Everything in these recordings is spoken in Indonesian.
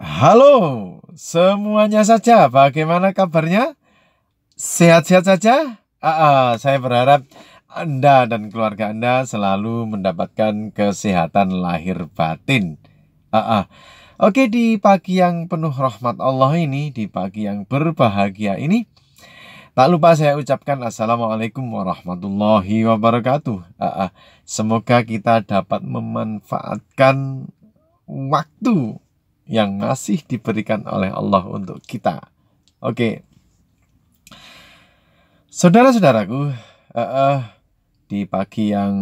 Halo semuanya saja, bagaimana kabarnya? Sehat-sehat saja? Ah, ah, saya berharap Anda dan keluarga Anda selalu mendapatkan kesehatan lahir batin. Ah, ah, Oke, di pagi yang penuh rahmat Allah ini, di pagi yang berbahagia ini, tak lupa saya ucapkan Assalamualaikum warahmatullahi wabarakatuh. Ah, ah. Semoga kita dapat memanfaatkan waktu yang masih diberikan oleh Allah untuk kita. Oke. Okay. Saudara-saudaraku, uh, uh, di pagi yang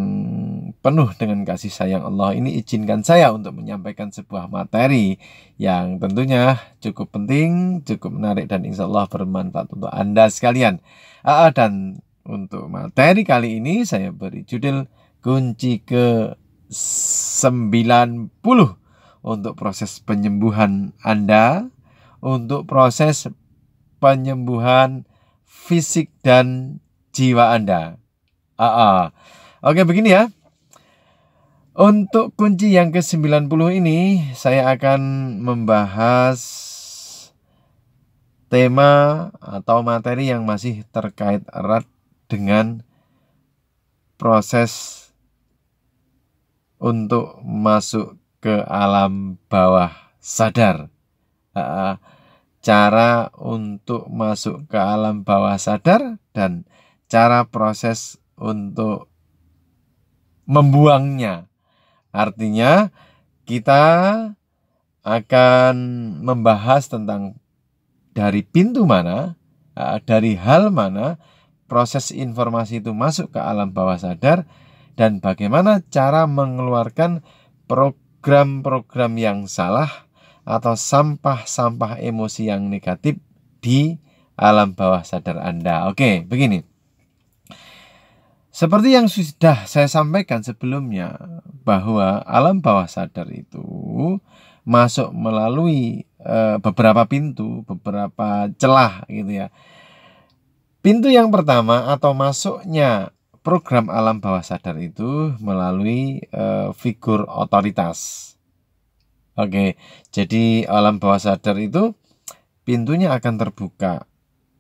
penuh dengan kasih sayang Allah ini izinkan saya untuk menyampaikan sebuah materi yang tentunya cukup penting, cukup menarik dan insya Allah bermanfaat untuk Anda sekalian. Uh, dan untuk materi kali ini saya beri judul kunci ke 90 untuk proses penyembuhan Anda, untuk proses penyembuhan fisik dan jiwa Anda. Aa. Ah, ah. Oke, begini ya. Untuk kunci yang ke-90 ini, saya akan membahas tema atau materi yang masih terkait erat dengan proses untuk masuk ke alam bawah sadar. cara untuk masuk ke alam bawah sadar dan cara proses untuk membuangnya. Artinya kita akan membahas tentang dari pintu mana, dari hal mana proses informasi itu masuk ke alam bawah sadar dan bagaimana cara mengeluarkan program program-program yang salah atau sampah-sampah emosi yang negatif di alam bawah sadar Anda. Oke, begini. Seperti yang sudah saya sampaikan sebelumnya bahwa alam bawah sadar itu masuk melalui eh, beberapa pintu, beberapa celah gitu ya. Pintu yang pertama atau masuknya program alam bawah sadar itu melalui e, figur otoritas. Oke, jadi alam bawah sadar itu pintunya akan terbuka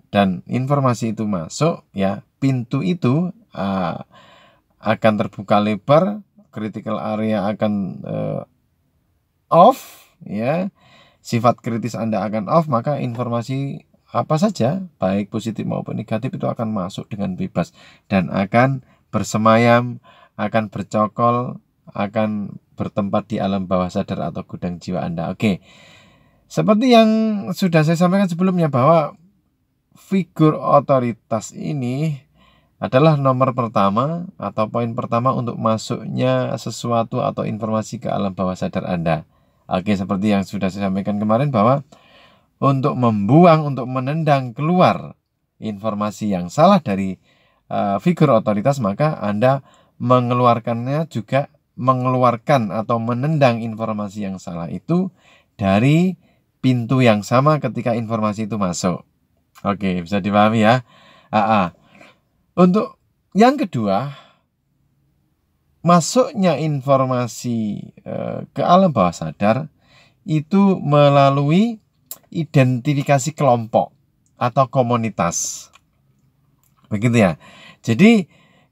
dan informasi itu masuk ya, pintu itu e, akan terbuka lebar, critical area akan e, off ya. Sifat kritis Anda akan off, maka informasi apa saja, baik positif maupun negatif itu akan masuk dengan bebas dan akan bersemayam, akan bercokol, akan bertempat di alam bawah sadar atau gudang jiwa Anda. Oke. Seperti yang sudah saya sampaikan sebelumnya bahwa figur otoritas ini adalah nomor pertama atau poin pertama untuk masuknya sesuatu atau informasi ke alam bawah sadar Anda. Oke, seperti yang sudah saya sampaikan kemarin bahwa untuk membuang, untuk menendang keluar informasi yang salah dari uh, figur otoritas, maka Anda mengeluarkannya juga mengeluarkan atau menendang informasi yang salah itu dari pintu yang sama ketika informasi itu masuk. Oke, bisa dipahami ya. AA. Ah, ah. Untuk yang kedua, masuknya informasi e, ke alam bawah sadar itu melalui identifikasi kelompok atau komunitas. Begitu ya. Jadi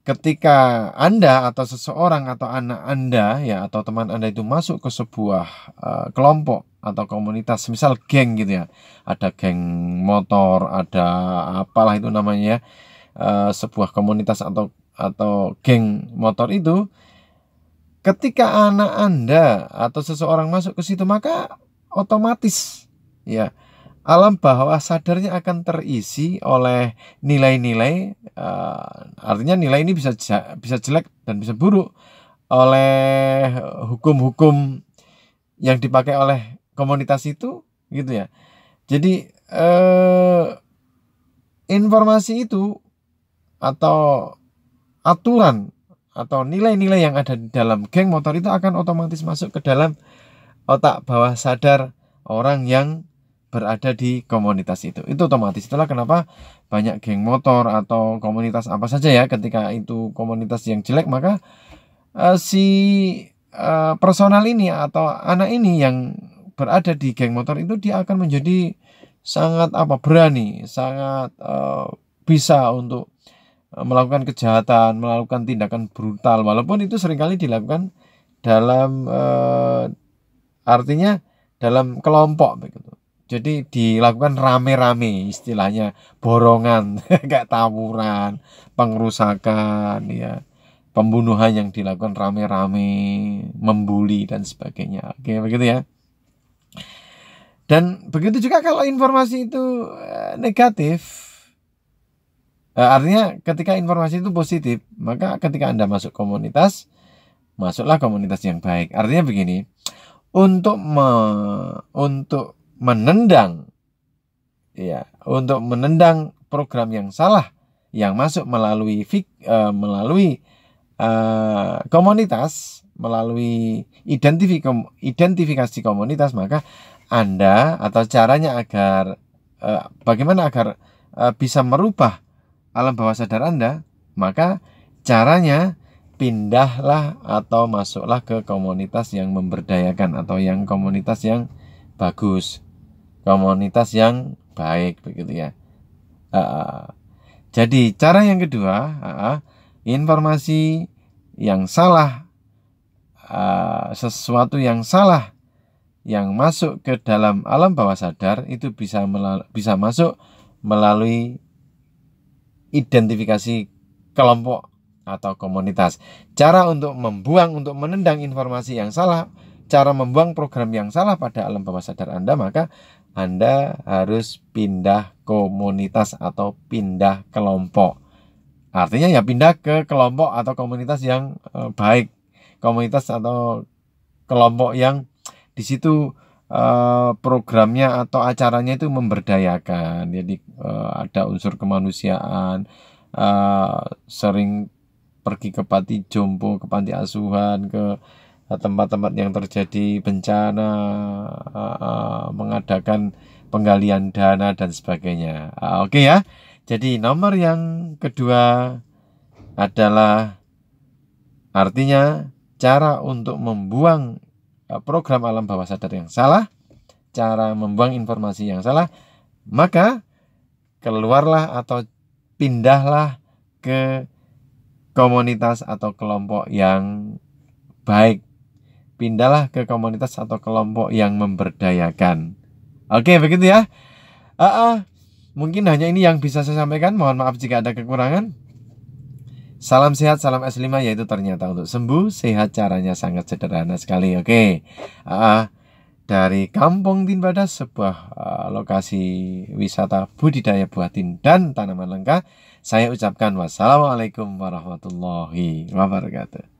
ketika Anda atau seseorang atau anak Anda ya atau teman Anda itu masuk ke sebuah uh, kelompok atau komunitas misal geng gitu ya. Ada geng motor, ada apalah itu namanya Uh, sebuah komunitas atau atau geng motor itu ketika anak Anda atau seseorang masuk ke situ maka otomatis ya alam bawah sadarnya akan terisi oleh nilai-nilai uh, artinya nilai ini bisa bisa jelek dan bisa buruk oleh hukum-hukum yang dipakai oleh komunitas itu gitu ya jadi uh, informasi itu atau aturan atau nilai-nilai yang ada di dalam geng motor itu akan otomatis masuk ke dalam otak bawah sadar orang yang berada di komunitas itu. Itu otomatis. Itulah kenapa banyak geng motor atau komunitas apa saja ya ketika itu komunitas yang jelek maka uh, si uh, personal ini atau anak ini yang berada di geng motor itu dia akan menjadi sangat apa berani, sangat uh, bisa untuk melakukan kejahatan, melakukan tindakan brutal walaupun itu seringkali dilakukan dalam uh, artinya dalam kelompok begitu jadi dilakukan rame-rame istilahnya borongan kayak tawuran pengrusakan, ya pembunuhan yang dilakukan rame-rame membuli dan sebagainya oke begitu ya dan begitu juga kalau informasi itu eh, negatif eh, artinya ketika informasi itu positif maka ketika anda masuk komunitas masuklah komunitas yang baik artinya begini untuk me, untuk menendang ya untuk menendang program yang salah yang masuk melalui fik, uh, melalui uh, komunitas melalui identifik, identifikasi komunitas maka anda atau caranya agar uh, bagaimana agar uh, bisa merubah alam bawah sadar anda maka caranya pindahlah atau masuklah ke komunitas yang memberdayakan atau yang komunitas yang bagus komunitas yang baik begitu ya. Uh, jadi cara yang kedua, uh, informasi yang salah, uh, sesuatu yang salah yang masuk ke dalam alam bawah sadar itu bisa melalu, bisa masuk melalui identifikasi kelompok atau komunitas. Cara untuk membuang untuk menendang informasi yang salah, cara membuang program yang salah pada alam bawah sadar Anda, maka anda harus pindah komunitas atau pindah kelompok. Artinya ya pindah ke kelompok atau komunitas yang eh, baik, komunitas atau kelompok yang di situ eh, programnya atau acaranya itu memberdayakan. Jadi eh, ada unsur kemanusiaan, sering pergi ke panti jompo, ke panti asuhan, ke tempat-tempat yang terjadi bencana, eh, mengadakan penggalian dana dan sebagainya. Ah, oke ya. Jadi nomor yang kedua adalah artinya cara untuk membuang eh, program alam bawah sadar yang salah, cara membuang informasi yang salah, maka keluarlah atau pindahlah ke komunitas atau kelompok yang baik pindahlah ke komunitas atau kelompok yang memberdayakan. Oke, begitu ya. Uh, uh, mungkin hanya ini yang bisa saya sampaikan. Mohon maaf jika ada kekurangan. Salam sehat, salam S5 yaitu ternyata untuk sembuh sehat caranya sangat sederhana sekali. Oke. Okay. Uh, ah. dari Kampung Tinbada sebuah uh, lokasi wisata budidaya buah tin dan tanaman lengkap. saya ucapkan wassalamualaikum warahmatullahi wabarakatuh.